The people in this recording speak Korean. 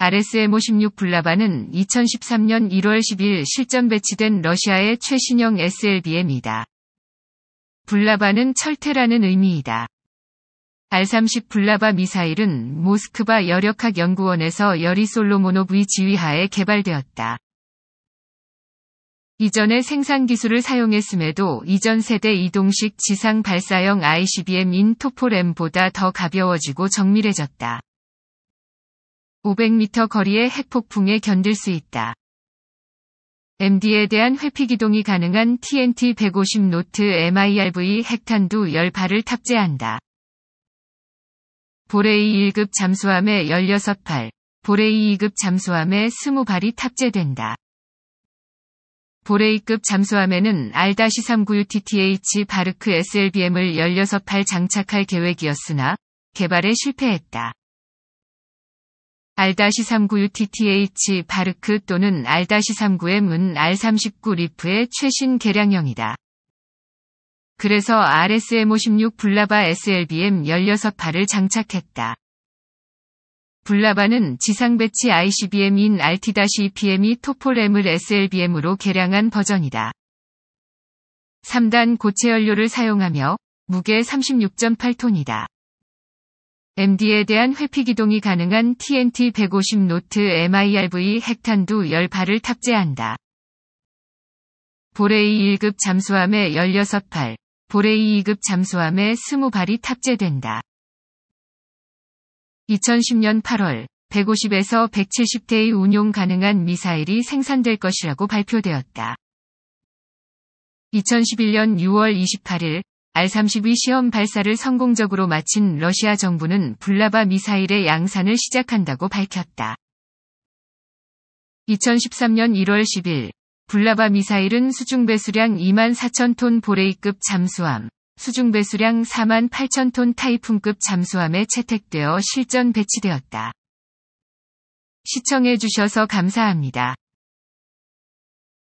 RSM-56 블라바는 2013년 1월 10일 실전 배치된 러시아의 최신형 SLBM이다. 블라바는 철퇴라는 의미이다. R-30 블라바 미사일은 모스크바 여력학 연구원에서 여리 솔로모노브의 지휘하에 개발되었다. 이전에 생산 기술을 사용했음에도 이전 세대 이동식 지상 발사형 ICBM인 토폴M보다 더 가벼워지고 정밀해졌다. 500m 거리의 핵폭풍에 견딜 수 있다. MD에 대한 회피기동이 가능한 TNT 150 노트 MIRV 핵탄두 10발을 탑재한다. 보레이 1급 잠수함에 16발, 보레이 2급 잠수함에 20발이 탑재된다. 보레이급 잠수함에는 R-396TTH 바르크 SLBM을 16발 장착할 계획이었으나 개발에 실패했다. R-39UTTH 바르크 또는 R-39M은 R39 리프의 최신 개량형이다. 그래서 RSM56 블라바 SLBM 1 6파을 장착했다. 블라바는 지상 배치 ICBM인 RT-EPM이 토폴M을 SLBM으로 개량한 버전이다. 3단 고체 연료를 사용하며 무게 36.8톤이다. MD에 대한 회피 기동이 가능한 TNT 150 노트 MIRV 핵탄두 10발을 탑재한다. 보레이 1급 잠수함에 16발, 보레이 2급 잠수함에 20발이 탑재된다. 2010년 8월 150에서 170대의 운용 가능한 미사일이 생산될 것이라고 발표되었다. 2011년 6월 28일 R-32 시험 발사를 성공적으로 마친 러시아 정부는 블라바 미사일의 양산을 시작한다고 밝혔다. 2013년 1월 10일, 블라바 미사일은 수중배수량 2만 4천 톤 보레이급 잠수함, 수중배수량 4만 8천 톤 타이푼급 잠수함에 채택되어 실전 배치되었다. 시청해주셔서 감사합니다.